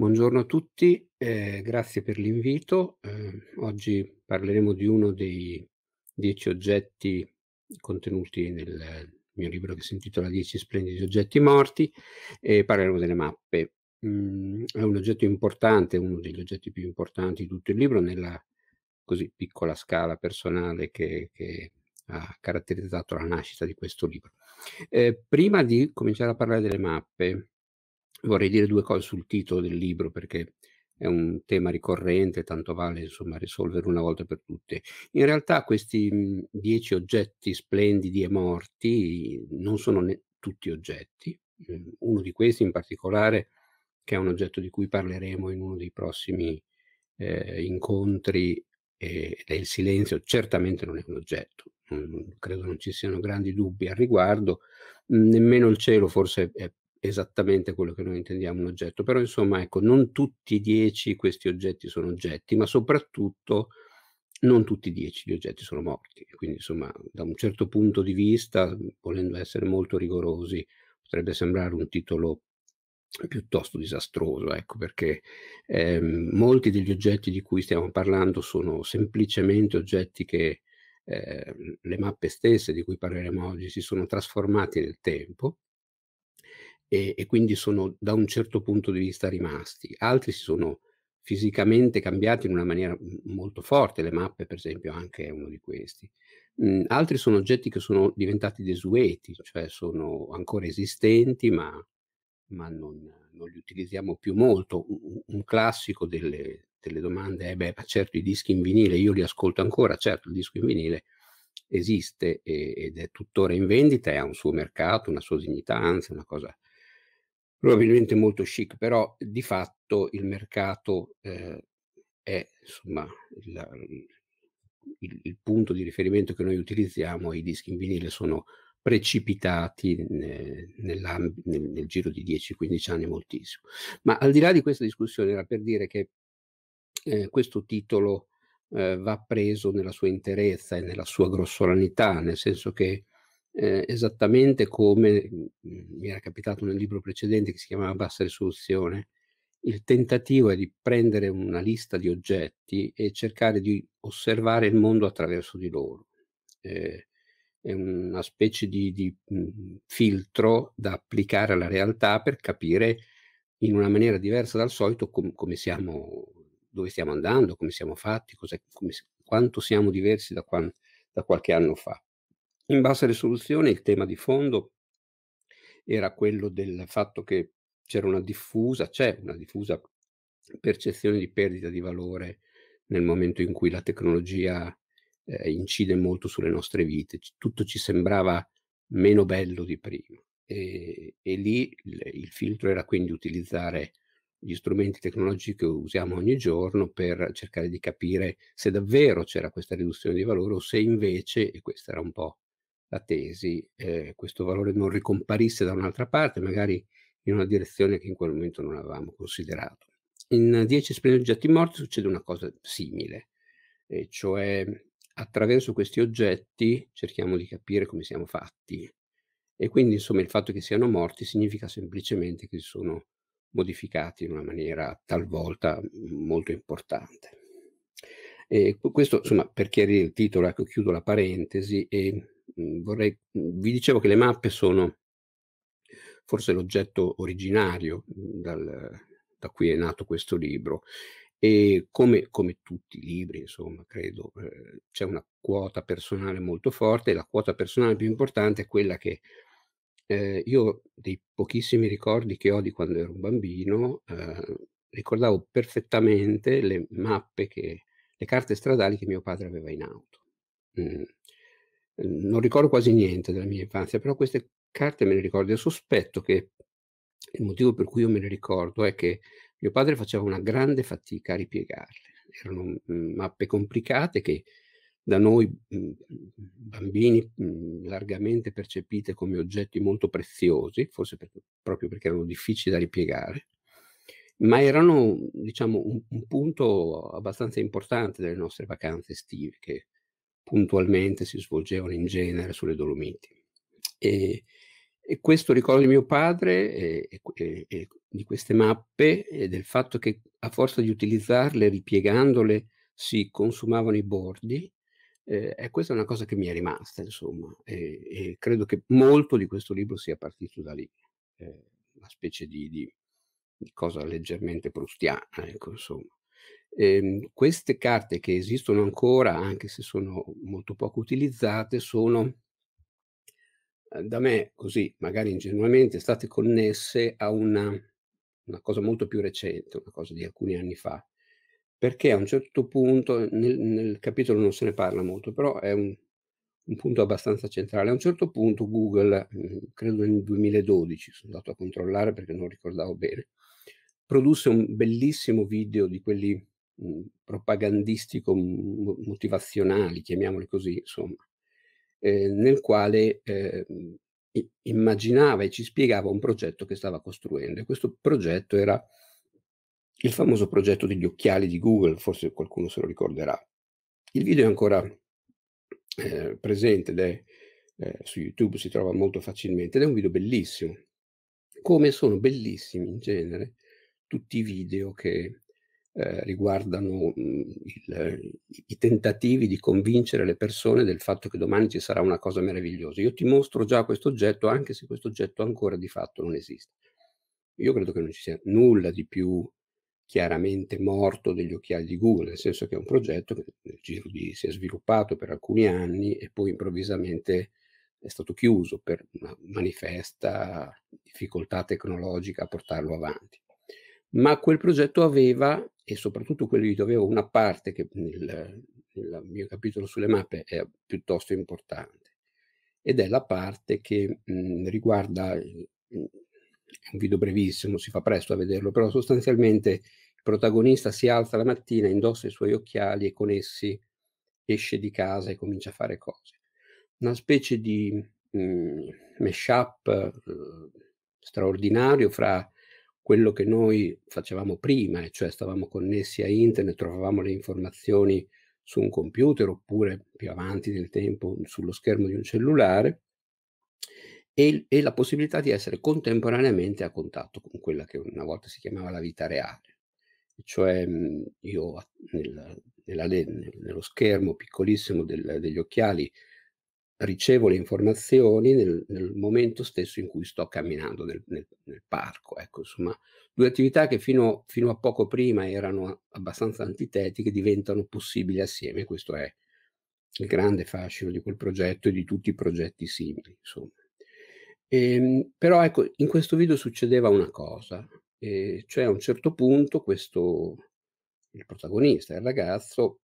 Buongiorno a tutti, eh, grazie per l'invito. Eh, oggi parleremo di uno dei dieci oggetti contenuti nel mio libro che si intitola Dieci splendidi oggetti morti e parleremo delle mappe. Mm, è un oggetto importante, uno degli oggetti più importanti di tutto il libro nella così piccola scala personale che, che ha caratterizzato la nascita di questo libro. Eh, prima di cominciare a parlare delle mappe, vorrei dire due cose sul titolo del libro perché è un tema ricorrente, tanto vale insomma risolvere una volta per tutte. In realtà questi mhmm, dieci oggetti splendidi e morti non sono ne- tutti oggetti, mhmm, uno di questi in particolare, che è un oggetto di cui parleremo in uno dei prossimi eh, incontri, ed è il silenzio, certamente non è un oggetto, mh, credo non ci siano grandi dubbi al riguardo, mhmm, nemmeno il cielo forse è esattamente quello che noi intendiamo un oggetto, però insomma ecco, non tutti i dieci questi oggetti sono oggetti, ma soprattutto non tutti i dieci gli oggetti sono morti, quindi insomma da un certo punto di vista, volendo essere molto rigorosi, potrebbe sembrare un titolo piuttosto disastroso, ecco, perché eh, molti degli oggetti di cui stiamo parlando sono semplicemente oggetti che eh, le mappe stesse di cui parleremo oggi si sono trasformati nel tempo e, e, quindi sono da un certo punto di vista rimasti. Altri si sono fisicamente cambiati in una maniera molto forte, le mappe per esempio anche è uno di questi. Mm, altri sono oggetti che sono diventati desueti, cioè sono ancora esistenti ma, ma non, non, li utilizziamo più molto. Un, un classico delle, delle, domande è, beh, certo i dischi in vinile, io li ascolto ancora, certo il disco in vinile esiste e, ed è tuttora in vendita e ha un suo mercato, una sua dignità, anzi una cosa probabilmente molto chic, però di fatto il mercato eh, è insomma la, il, il, punto di riferimento che noi utilizziamo, i dischi in vinile sono precipitati nel, nel, nel giro di 10-15 anni moltissimo. Ma al di là di questa discussione era per dire che eh, questo titolo eh, va preso nella sua interezza e nella sua grossolanità, nel senso che eh, esattamente come mhmm, mi era capitato nel libro precedente che si chiamava Bassa risoluzione, il tentativo è di prendere una lista di oggetti e cercare di osservare il mondo attraverso di loro. Eh, è una specie di, di mh, mhmm, filtro da applicare alla realtà per capire in una maniera diversa dal solito com- come siamo, dove stiamo andando, come siamo fatti, come, quanto siamo diversi da, quan- da qualche anno fa. In bassa risoluzione il tema di fondo era quello del fatto che c'era una diffusa, c'è una diffusa percezione di perdita di valore nel momento in cui la tecnologia eh, incide molto sulle nostre vite. Tutto ci sembrava meno bello di prima e, e lì il, il, filtro era quindi utilizzare gli strumenti tecnologici che usiamo ogni giorno per cercare di capire se davvero c'era questa riduzione di valore o se invece, e questa era un po' la tesi, eh, questo valore non ricomparisse da un'altra parte, magari in una direzione che in quel momento non avevamo considerato. In 10 spleneggiati morti succede una cosa simile, eh, cioè attraverso questi oggetti cerchiamo di capire come siamo fatti e quindi insomma il fatto che siano morti significa semplicemente che si sono modificati in una maniera talvolta molto importante. E questo insomma per chiarire il titolo, ecco chiudo la parentesi e Mhmm, vorrei, mhmm, vi dicevo che le mappe sono forse l'oggetto originario mhmm, dal, da cui è nato questo libro e come, come tutti i libri, insomma, credo, eh, c'è una quota personale molto forte e la quota personale più importante è quella che eh, io dei pochissimi ricordi che ho di quando ero un bambino eh, ricordavo perfettamente le mappe che, le carte stradali che mio padre aveva in auto. Mm. Ehm, non ricordo quasi niente della mia infanzia, però queste carte me le ricordo. Io sospetto che il motivo per cui io me le ricordo è che mio padre faceva una grande fatica a ripiegarle. Erano mm, mappe complicate che da noi mm, bambini mm, largamente percepite come oggetti molto preziosi, forse per, proprio perché erano difficili da ripiegare, ma erano diciamo, un, un punto abbastanza importante delle nostre vacanze estive, che puntualmente si svolgevano in genere sulle Dolomiti. E, e questo ricordo di mio padre e, e, e, di queste mappe e del fatto che a forza di utilizzarle, ripiegandole, si consumavano i bordi, eh, questa è una cosa che mi è rimasta, insomma, e, credo che molto di questo libro sia partito da lì, eh, una specie di, di, di cosa leggermente prustiana, ecco, insomma. Eh, queste carte che esistono ancora, anche se sono molto poco utilizzate, sono eh, da me, così magari ingenuamente, state connesse a una, una cosa molto più recente, una cosa di alcuni anni fa, perché a un certo punto, eh, nel, nel capitolo non se ne parla molto, però è un, un punto abbastanza centrale. A un certo punto Google, mm, credo nel 2012, sono andato a controllare perché non ricordavo bene, produsse un bellissimo video di quelli Mm, propagandistico-motivazionali, mm, chiamiamoli così, insomma, eh, nel quale eh, immaginava e ci spiegava un progetto che stava costruendo. E questo progetto era il famoso progetto degli occhiali di Google, forse qualcuno se lo ricorderà. Il video è ancora eh, presente ed è eh, su YouTube, si trova molto facilmente ed è un video bellissimo. Come sono bellissimi in genere tutti i video che eh, riguardano mh, mhmm, il, i tentativi di convincere le persone del fatto che domani ci sarà una cosa meravigliosa. Io ti mostro già questo oggetto, anche se questo oggetto ancora di fatto non esiste. Io credo che non ci sia nulla di più chiaramente morto degli occhiali di Google, nel senso che è un progetto che nel giro di, si è sviluppato per alcuni anni e poi improvvisamente è stato chiuso per una manifesta difficoltà tecnologica a portarlo avanti ma quel progetto aveva, e soprattutto quello di dove avevo una parte che nel, nel mio capitolo sulle mappe è piuttosto importante, ed è la parte che mh, mhmm, riguarda, mhmm, è un video brevissimo, si fa presto a vederlo, però sostanzialmente il protagonista si alza la mattina, indossa i suoi occhiali e con essi esce di casa e comincia a fare cose. Una specie di mh, mhmm, mashup eh, uhm, straordinario fra quello che noi facevamo prima, cioè stavamo connessi a internet, trovavamo le informazioni su un computer oppure più avanti nel tempo sullo schermo di un cellulare, e, e la possibilità di essere contemporaneamente a contatto con quella che una volta si chiamava la vita reale. Cioè mhmm, io nella, nella, nello schermo piccolissimo del, degli occhiali ricevo le informazioni nel, nel, momento stesso in cui sto camminando nel, nel, nel parco. Ecco, insomma, due attività che fino, fino, a poco prima erano abbastanza antitetiche diventano possibili assieme. Questo è il grande fascino di quel progetto e di tutti i progetti simili. Insomma. E, ehm, però ecco, in questo video succedeva una cosa, cioè a un certo punto questo, il protagonista, il ragazzo,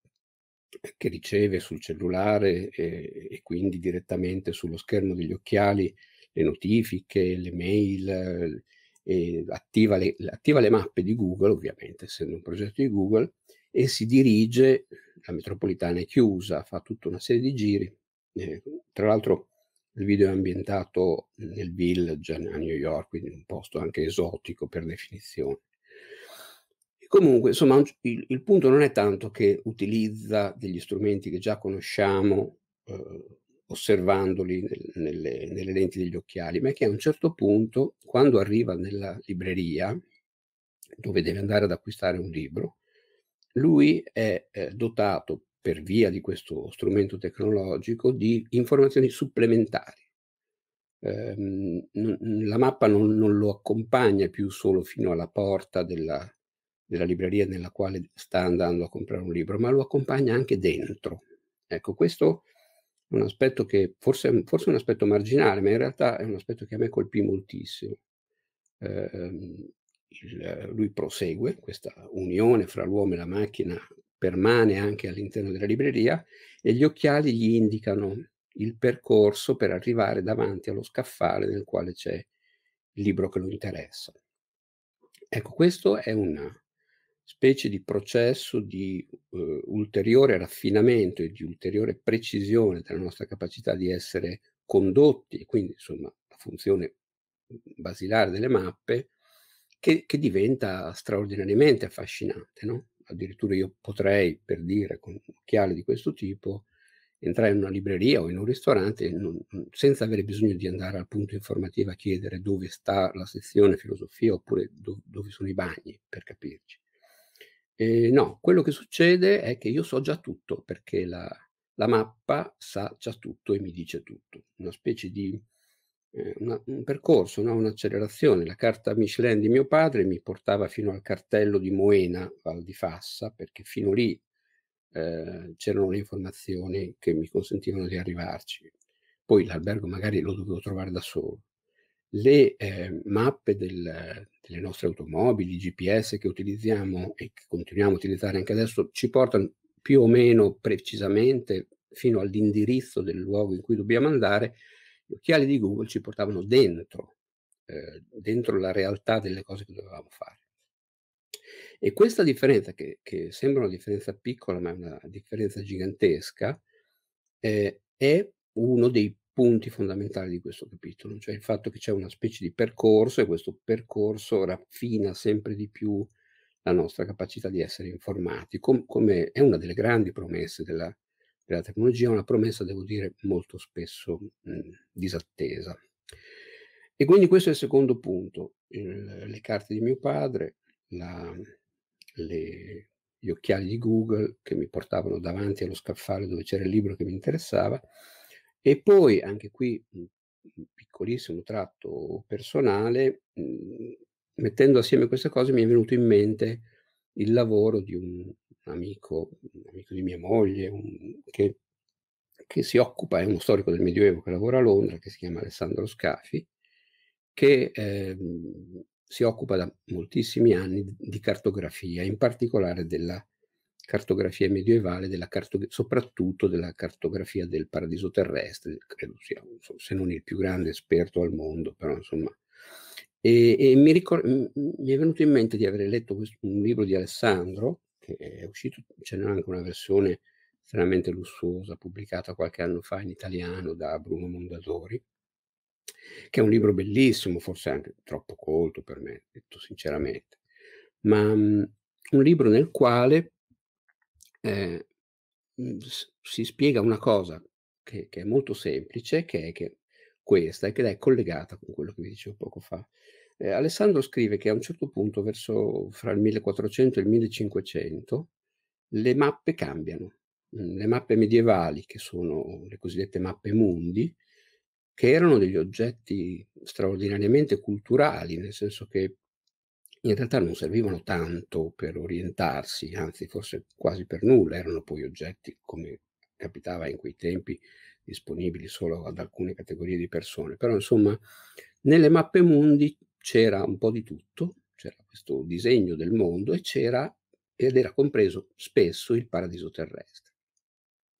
che riceve sul cellulare e, e, quindi direttamente sullo schermo degli occhiali le notifiche, le mail, attiva le, attiva le mappe di Google, ovviamente essendo un progetto di Google, e si dirige, la metropolitana è chiusa, fa tutta una serie di giri. Eh, tra l'altro il video è ambientato nel village a New York, quindi in un posto anche esotico per definizione. Comunque, insomma, il, il, punto non è tanto che utilizza degli strumenti che già conosciamo eh, osservandoli nel, nelle, nelle, lenti degli occhiali, ma è che a un certo punto, quando arriva nella libreria, dove deve andare ad acquistare un libro, lui è eh, dotato, per via di questo strumento tecnologico, di informazioni supplementari. Ehm, la mappa non, non, lo accompagna più solo fino alla porta della, della libreria nella quale sta andando a comprare un libro, ma lo accompagna anche dentro. Ecco, questo è un aspetto che forse, forse è un aspetto marginale, ma in realtà è un aspetto che a me colpì moltissimo. Eh, il, lui prosegue questa unione fra l'uomo e la macchina permane anche all'interno della libreria e gli occhiali gli indicano il percorso per arrivare davanti allo scaffale nel quale c'è il libro che lo interessa. Ecco, questo è una, specie di processo di eh, ulteriore raffinamento e di ulteriore precisione della nostra capacità di essere condotti, e quindi insomma la funzione basilare delle mappe, che, che diventa straordinariamente affascinante. No? Addirittura io potrei, per dire, con un occhiale di questo tipo, entrare in una libreria o in un ristorante non, senza avere bisogno di andare al punto informativo a chiedere dove sta la sezione filosofia oppure do, dove sono i bagni, per capirci. Eh, no, quello che succede è che io so già tutto perché la, la mappa sa già tutto e mi dice tutto. Una specie di eh, una, un percorso, no? un'accelerazione. La carta Michelin di mio padre mi portava fino al cartello di Moena, Val di Fassa, perché fino lì eh, c'erano le informazioni che mi consentivano di arrivarci. Poi l'albergo magari lo dovevo trovare da solo le eh, mappe del, delle nostre automobili, GPS che utilizziamo e che continuiamo a utilizzare anche adesso, ci portano più o meno precisamente fino all'indirizzo del luogo in cui dobbiamo andare, gli occhiali di Google ci portavano dentro, eh, dentro la realtà delle cose che dovevamo fare. E questa differenza, che, che sembra una differenza piccola, ma è una differenza gigantesca, eh, è uno dei punti fondamentali di questo capitolo, cioè il fatto che c'è una specie di percorso e questo percorso raffina sempre di più la nostra capacità di essere informati, com- come è una delle grandi promesse della, della, tecnologia, una promessa, devo dire, molto spesso mh, disattesa. E quindi questo è il secondo punto, il, le carte di mio padre, la, le, gli occhiali di Google che mi portavano davanti allo scaffale dove c'era il libro che mi interessava, e poi, anche qui, mhmm, un piccolissimo tratto personale, mhmm, mettendo assieme queste cose mi è venuto in mente il lavoro di un amico, un amico di mia moglie, un, che, che, si occupa, è uno storico del Medioevo che lavora a Londra, che si chiama Alessandro Scafi, che eh, si occupa da moltissimi anni di cartografia, in particolare della cartografia medievale, della cartog- soprattutto della cartografia del paradiso terrestre, credo sia, se non il più grande esperto al mondo, però insomma. E, e mi, ricor- mi, è venuto in mente di aver letto questo, un libro di Alessandro, che è uscito, ce n'è anche una versione estremamente lussuosa, pubblicata qualche anno fa in italiano da Bruno Mondadori, che è un libro bellissimo, forse anche troppo colto per me, detto sinceramente, ma um, un libro nel quale eh, mhmm, si spiega una cosa che, che, è molto semplice, che è che questa, che è collegata con quello che vi dicevo poco fa. Eh, Alessandro scrive che a un certo punto, verso fra il 1400 e il 1500, le mappe cambiano. Mhmm, le mappe medievali, che sono le cosiddette mappe mundi, che erano degli oggetti straordinariamente culturali, nel senso che in realtà non servivano tanto per orientarsi, anzi forse quasi per nulla, erano poi oggetti, come capitava in quei tempi, disponibili solo ad alcune categorie di persone. Però insomma, nelle mappe mondi c'era un po' di tutto, c'era questo disegno del mondo e c'era, ed era compreso spesso, il paradiso terrestre.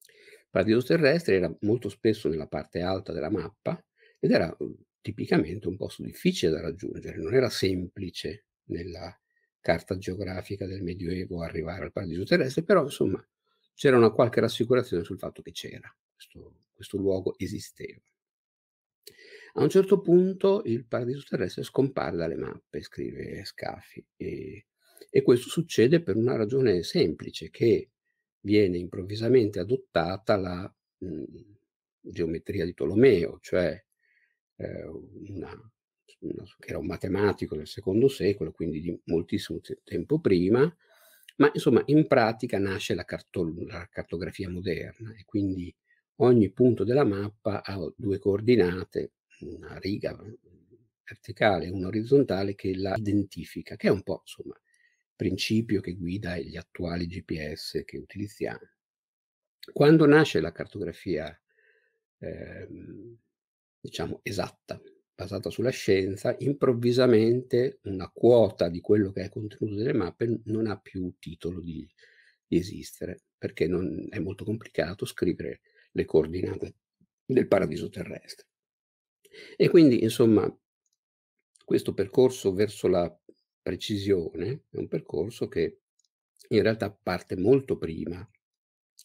Il paradiso terrestre era molto spesso nella parte alta della mappa ed era uh, tipicamente un posto difficile da raggiungere, non era semplice nella carta geografica del Medioevo arrivare al paradiso terrestre, però insomma c'era una qualche rassicurazione sul fatto che c'era, questo, questo luogo esisteva. A un certo punto il paradiso terrestre scompare dalle mappe, scrive Scafi, e, e questo succede per una ragione semplice, che viene improvvisamente adottata la mh, mhmm, geometria di Tolomeo, cioè eh, una che era un matematico del secondo secolo, quindi di moltissimo tempo prima, ma insomma in pratica nasce la, carto- la cartografia moderna e quindi ogni punto della mappa ha due coordinate, una riga verticale e una orizzontale che la identifica, che è un po' insomma il principio che guida gli attuali GPS che utilizziamo. Quando nasce la cartografia, eh, diciamo, esatta, basata sulla scienza, improvvisamente una quota di quello che è contenuto delle mappe non ha più titolo di, di esistere, perché non, è molto complicato scrivere le coordinate del paradiso terrestre. E quindi, insomma, questo percorso verso la precisione è un percorso che in realtà parte molto prima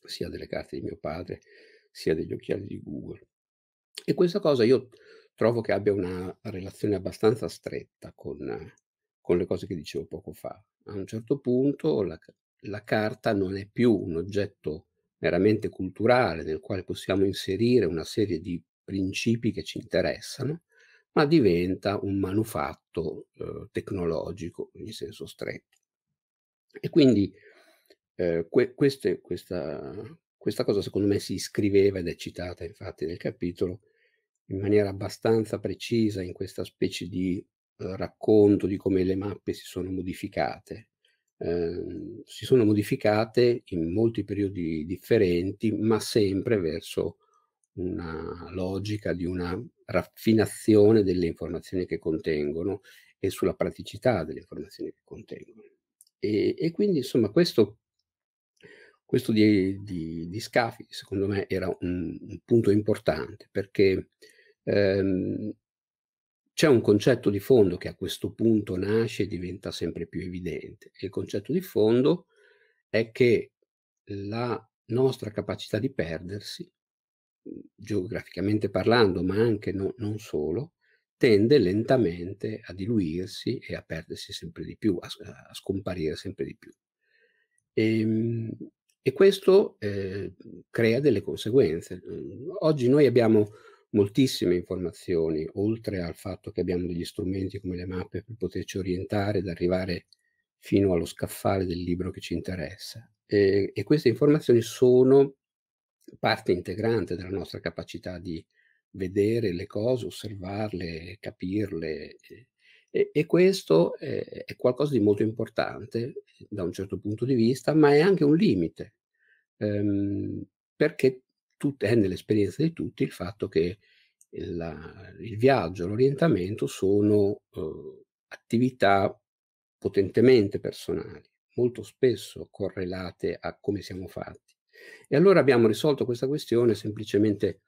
sia delle carte di mio padre, sia degli occhiali di Google. E questa cosa io trovo che abbia una relazione abbastanza stretta con, con le cose che dicevo poco fa. A un certo punto la, la carta non è più un oggetto meramente culturale nel quale possiamo inserire una serie di principi che ci interessano, ma diventa un manufatto eh, tecnologico in senso stretto. E quindi eh, que- queste, questa, questa, cosa secondo me si iscriveva ed è citata infatti nel capitolo in maniera abbastanza precisa in questa specie di eh, racconto di come le mappe si sono modificate. Eh, si sono modificate in molti periodi differenti, ma sempre verso una logica di una raffinazione delle informazioni che contengono e sulla praticità delle informazioni che contengono. E, e quindi, insomma, questo questo di, di, di Scafi, secondo me, era un, un punto importante perché ehm, c'è un concetto di fondo che a questo punto nasce e diventa sempre più evidente. Il concetto di fondo è che la nostra capacità di perdersi, geograficamente parlando, ma anche no, non solo, tende lentamente a diluirsi e a perdersi sempre di più, a, a scomparire sempre di più. E, ehm, e questo eh, crea delle conseguenze. Mhmm, oggi noi abbiamo moltissime informazioni, oltre al fatto che abbiamo degli strumenti come le mappe per poterci orientare ed arrivare fino allo scaffale del libro che ci interessa. E, e queste informazioni sono parte integrante della nostra capacità di vedere le cose, osservarle, capirle, eh, e, e questo è, eh, è, qualcosa di molto importante eh, da un certo punto di vista, ma è anche un limite, ehm, perché tut- è nell'esperienza di tutti il fatto che la, il viaggio, l'orientamento sono eh, attività potentemente personali, molto spesso correlate a come siamo fatti. E allora abbiamo risolto questa questione semplicemente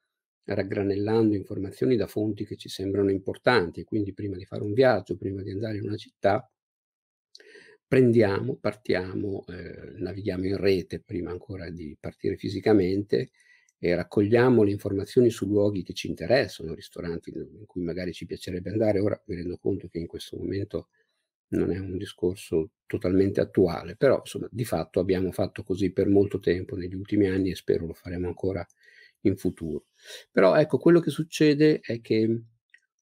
raggranellando informazioni da fonti che ci sembrano importanti, quindi prima di fare un viaggio, prima di andare in una città, prendiamo, partiamo, eh, navighiamo in rete prima ancora di partire fisicamente e raccogliamo le informazioni su luoghi che ci interessano, ristoranti in cui magari ci piacerebbe andare. Ora mi rendo conto che in questo momento non è un discorso totalmente attuale, però insomma di fatto abbiamo fatto così per molto tempo negli ultimi anni e spero lo faremo ancora in futuro. Però ecco, quello che succede è che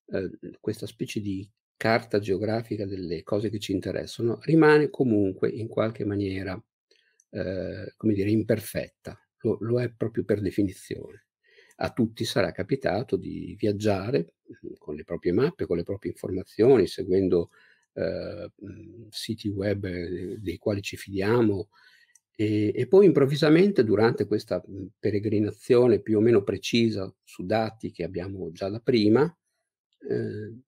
eh, questa specie di carta geografica delle cose che ci interessano rimane comunque in qualche maniera, eh, come dire, imperfetta, lo, lo è proprio per definizione. A tutti sarà capitato di viaggiare mhmm, con le proprie mappe, con le proprie informazioni, seguendo Uh, siti web eh, dei quali ci fidiamo e, e, poi improvvisamente durante questa mhmm, peregrinazione più o meno precisa su dati che abbiamo già da prima, eh,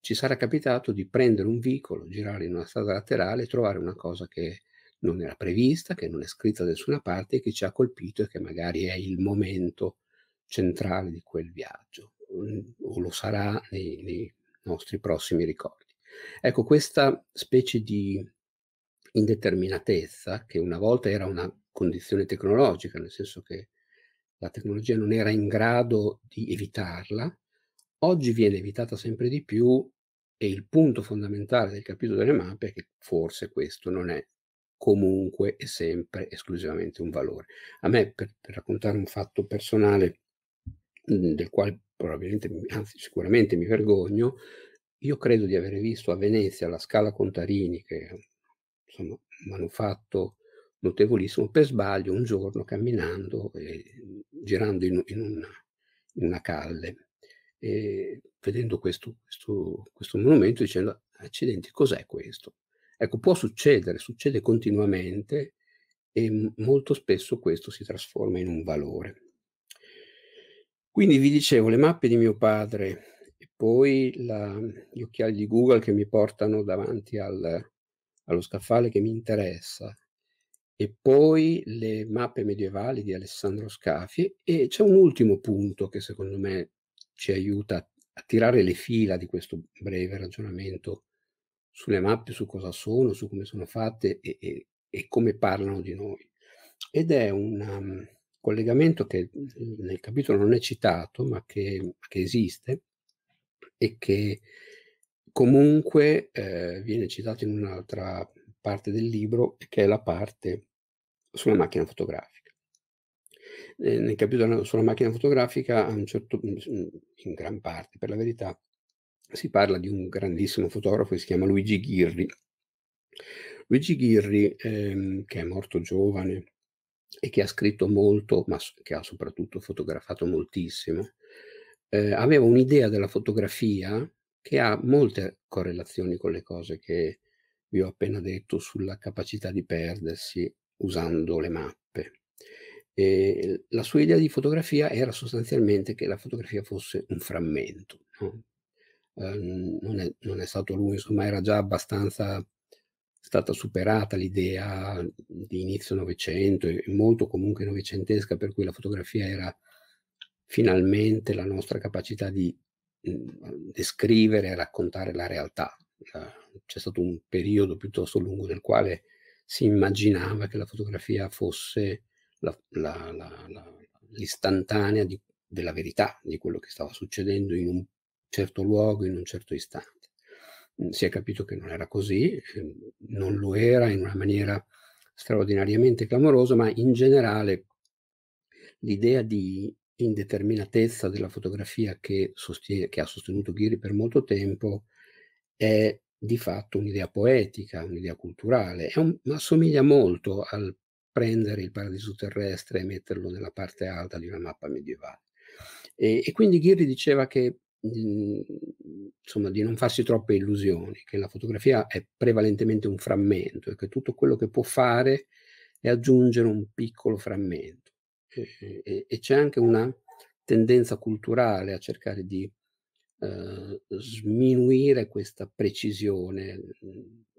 ci sarà capitato di prendere un vicolo, girare in una strada laterale e trovare una cosa che non era prevista, che non è scritta da nessuna parte, e che ci ha colpito e che magari è il momento centrale di quel viaggio, mhmm, o lo sarà nei, nei nostri prossimi ricordi. Ecco, questa specie di indeterminatezza, che una volta era una condizione tecnologica, nel senso che la tecnologia non era in grado di evitarla, oggi viene evitata sempre di più e il punto fondamentale del capitolo delle mappe è che forse questo non è comunque e sempre esclusivamente un valore. A me, per, per raccontare un fatto personale mhmm, del quale probabilmente, anzi sicuramente mi vergogno, io credo di aver visto a Venezia la Scala Contarini, che è un insomma, un manufatto notevolissimo, per sbaglio un giorno camminando, eh, girando in, in, una, in, una, calle, e vedendo questo, questo, questo monumento dicendo, accidenti, cos'è questo? Ecco, può succedere, succede continuamente e molto spesso questo si trasforma in un valore. Quindi vi dicevo, le mappe di mio padre e poi la, gli occhiali di Google che mi portano davanti al, allo scaffale che mi interessa e poi le mappe medievali di Alessandro Scafi e c'è un ultimo punto che secondo me ci aiuta a tirare le fila di questo breve ragionamento sulle mappe, su cosa sono, su come sono fatte e, e, e come parlano di noi. Ed è un um, collegamento che nel capitolo non è citato, ma che, che esiste e che comunque eh, viene citato in un'altra parte del libro, che è la parte sulla macchina fotografica. Eh, nel capitolo sulla macchina fotografica, a un certo, mm, mm, in gran parte per la verità, si parla di un grandissimo fotografo che si chiama Luigi Ghirri. Luigi Ghirri, ehm, che è morto giovane e che ha scritto molto, ma che ha soprattutto fotografato moltissimo, eh, aveva un'idea della fotografia che ha molte correlazioni con le cose che vi ho appena detto sulla capacità di perdersi usando le mappe. E la sua idea di fotografia era sostanzialmente che la fotografia fosse un frammento. No? Eh, non, è, non, è, stato lui, insomma, era già abbastanza stata superata l'idea di inizio Novecento e molto comunque novecentesca per cui la fotografia era finalmente la nostra capacità di Ehm, descrivere e raccontare la realtà. C'è stato un periodo piuttosto lungo nel quale si immaginava che la fotografia fosse la, la, la, l'istantanea di, della verità, di quello che stava succedendo in un certo luogo, in un certo istante. Mm, si è capito che non era così, ehm, non lo era in una maniera straordinariamente clamorosa, ma in generale l'idea di indeterminatezza della fotografia che, sostiene, che ha sostenuto Ghiri per molto tempo è di fatto un'idea poetica, un'idea culturale, un, assomiglia molto al prendere il paradiso terrestre e metterlo nella parte alta di una mappa medievale. E, e quindi Ghiri diceva che mhmm, insomma, di non farsi troppe illusioni, che la fotografia è prevalentemente un frammento e che tutto quello che può fare è aggiungere un piccolo frammento e, e c'è anche una tendenza culturale a cercare di eh, sminuire questa precisione.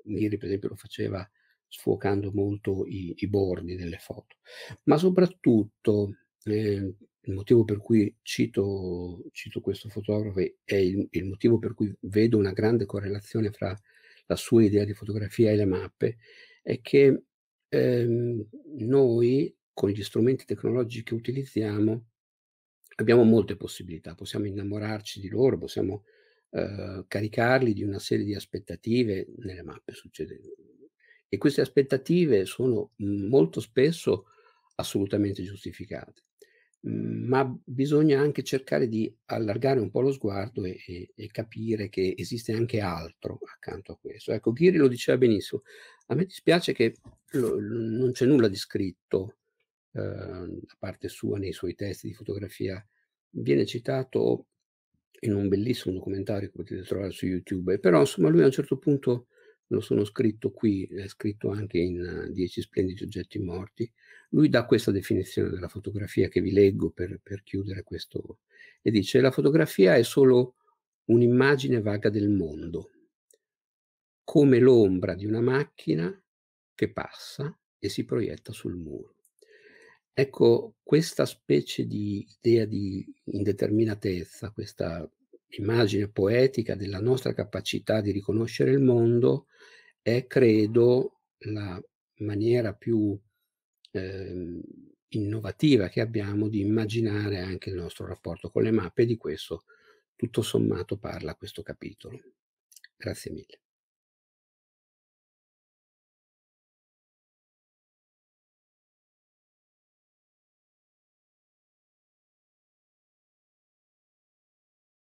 Miri, per esempio, lo faceva sfocando molto i, i bordi delle foto, ma soprattutto eh, il motivo per cui cito, cito questo fotografo è il, il, motivo per cui vedo una grande correlazione fra la sua idea di fotografia e le mappe, è che ehm, noi con gli strumenti tecnologici che utilizziamo abbiamo molte possibilità, possiamo innamorarci di loro, possiamo eh, caricarli di una serie di aspettative nelle mappe succede. E queste aspettative sono mhmm, molto spesso assolutamente giustificate, mhmm, ma bisogna anche cercare di allargare un po' lo sguardo e, e, e capire che esiste anche altro accanto a questo. Ecco, Ghiri lo diceva benissimo, a me dispiace che lo, non c'è nulla di scritto da ehm, parte sua nei suoi testi di fotografia, viene citato in un bellissimo documentario che potete trovare su YouTube, però insomma lui a un certo punto, lo sono scritto qui, è scritto anche in eh, Dieci splendidi oggetti morti, lui dà questa definizione della fotografia che vi leggo per, per chiudere questo, e dice la fotografia è solo un'immagine vaga del mondo, come l'ombra di una macchina che passa e si proietta sul muro. Ecco, questa specie di idea di indeterminatezza, questa immagine poetica della nostra capacità di riconoscere il mondo, è, credo, la maniera più eh, innovativa che abbiamo di immaginare anche il nostro rapporto con le mappe, e di questo tutto sommato parla questo capitolo. Grazie mille.